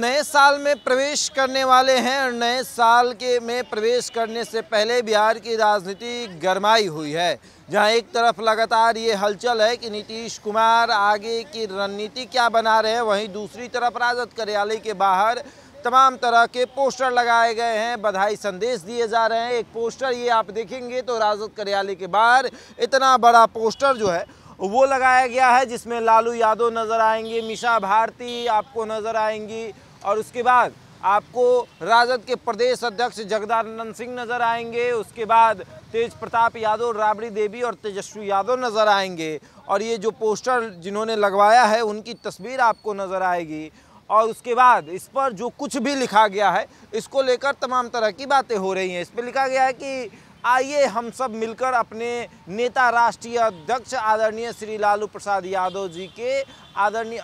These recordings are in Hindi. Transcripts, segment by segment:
नए साल में प्रवेश करने वाले हैं और नए साल के में प्रवेश करने से पहले बिहार की राजनीति गरमाई हुई है जहां एक तरफ लगातार ये हलचल है कि नीतीश कुमार आगे की रणनीति क्या बना रहे हैं वहीं दूसरी तरफ राजद कार्यालय के बाहर तमाम तरह के पोस्टर लगाए गए हैं बधाई संदेश दिए जा रहे हैं एक पोस्टर ये आप देखेंगे तो राजद कार्यालय के बाहर इतना बड़ा पोस्टर जो है वो लगाया गया है जिसमें लालू यादव नज़र आएंगे मिशा भारती आपको नज़र आएंगी और उसके बाद आपको राजद के प्रदेश अध्यक्ष जगदानंद सिंह नज़र आएंगे उसके बाद तेज प्रताप यादव राबड़ी देवी और तेजस्वी यादव नज़र आएंगे और ये जो पोस्टर जिन्होंने लगवाया है उनकी तस्वीर आपको नज़र आएगी और उसके बाद इस पर जो कुछ भी लिखा गया है इसको लेकर तमाम तरह की बातें हो रही हैं इस पर लिखा गया है कि आइए हम सब मिलकर अपने नेता राष्ट्रीय अध्यक्ष आदरणीय श्री लालू प्रसाद यादव जी के आदरणीय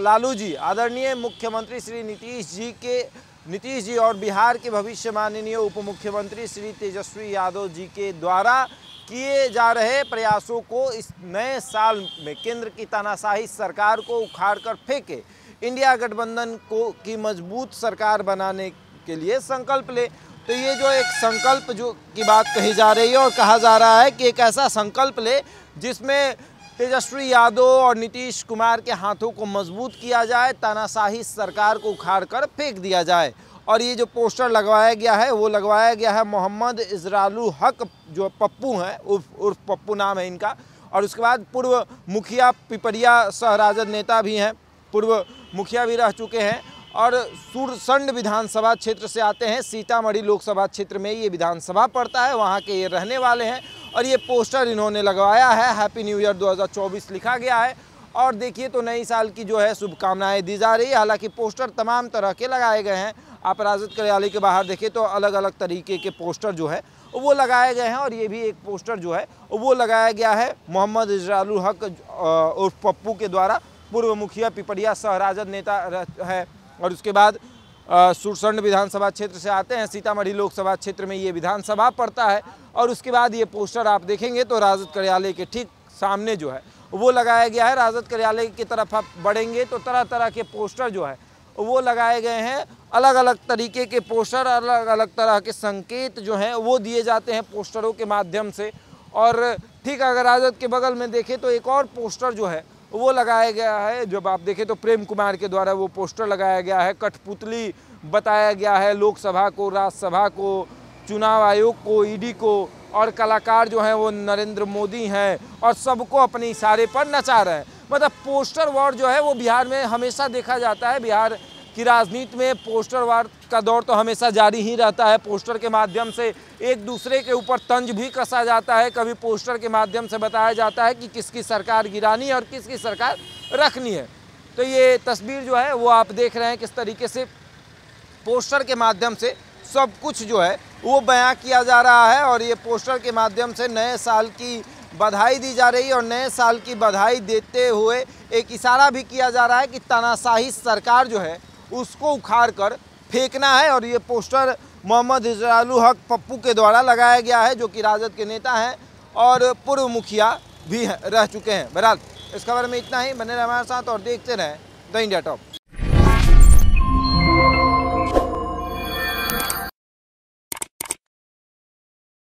लालू जी आदरणीय मुख्यमंत्री श्री नीतीश जी के नीतीश जी और बिहार के भविष्य माननीय उप मुख्यमंत्री श्री तेजस्वी यादव जी के द्वारा किए जा रहे प्रयासों को इस नए साल में केंद्र की तानाशाही सरकार को उखाड़ कर फेंके इंडिया गठबंधन को की मजबूत सरकार बनाने के लिए संकल्प ले तो ये जो एक संकल्प जो की बात कही जा रही है और कहा जा रहा है कि एक ऐसा संकल्प ले जिसमें तेजस्वी यादव और नीतीश कुमार के हाथों को मजबूत किया जाए तानाशाही सरकार को उखाड़ कर फेंक दिया जाए और ये जो पोस्टर लगवाया गया है वो लगवाया गया है मोहम्मद इसरालू हक जो पप्पू हैं उर्फ उर्फ पप्पू नाम है इनका और उसके बाद पूर्व मुखिया पिपरिया सह राजद नेता भी हैं पूर्व मुखिया भी रह चुके हैं और सुरसंड विधानसभा क्षेत्र से आते हैं सीतामढ़ी लोकसभा क्षेत्र में ये विधानसभा पड़ता है वहाँ के ये रहने वाले हैं और ये पोस्टर इन्होंने लगवाया है हैप्पी न्यू ईयर 2024 लिखा गया है और देखिए तो नई साल की जो है शुभकामनाएं दी जा रही है हालांकि पोस्टर तमाम तरह के लगाए गए हैं आप राजद कार्यालय के बाहर देखिए तो अलग अलग तरीके के पोस्टर जो है वो लगाए गए हैं और ये भी एक पोस्टर जो है वो लगाया गया है मोहम्मद इजराल हक उर्फ पप्पू के द्वारा पूर्व मुखिया पिपरिया सह राजद नेता है और उसके बाद सुरसंड विधानसभा क्षेत्र से आते हैं सीतामढ़ी लोकसभा क्षेत्र में ये विधानसभा पड़ता है और उसके बाद ये पोस्टर आप देखेंगे तो राजद कार्यालय के ठीक सामने जो है वो लगाया गया है राजद कार्यालय की तरफ आप बढ़ेंगे तो तरह तरह के पोस्टर जो है वो लगाए गए हैं अलग अलग तरीके के पोस्टर अलग अलग तरह के संकेत जो हैं वो दिए जाते हैं पोस्टरों के माध्यम से और ठीक अगर राजद के बगल में देखें तो एक और पोस्टर जो है वो लगाया गया है जब आप देखें तो प्रेम कुमार के द्वारा वो पोस्टर लगाया गया है कठपुतली बताया गया है लोकसभा को राज्यसभा को चुनाव आयोग को ईडी e को और कलाकार जो हैं वो नरेंद्र मोदी हैं और सबको अपने इशारे पर नचा रहे हैं मतलब पोस्टर वॉर जो है वो बिहार में हमेशा देखा जाता है बिहार कि राजनीति में पोस्टर वार का दौर तो हमेशा जारी ही रहता है पोस्टर के माध्यम से एक दूसरे के ऊपर तंज भी कसा जाता है कभी पोस्टर के माध्यम से बताया जाता है कि किसकी सरकार गिरानी है और किसकी सरकार रखनी है तो ये तस्वीर जो है वो आप देख रहे हैं किस तरीके से पोस्टर के माध्यम से सब कुछ जो है वो बयां किया जा रहा है और ये पोस्टर के माध्यम से नए साल की बधाई दी जा रही है और नए साल की बधाई देते हुए एक इशारा भी किया जा रहा है कि तानाशाही सरकार जो है उसको उखाड़ कर फेंकना है और ये पोस्टर मोहम्मद इजराल हक पप्पू के द्वारा लगाया गया है जो कि राजद के नेता हैं और पूर्व मुखिया भी रह चुके हैं बहरहाल इस खबर में इतना ही बने रहे हमारे साथ और देखते रहें द इंडिया टॉप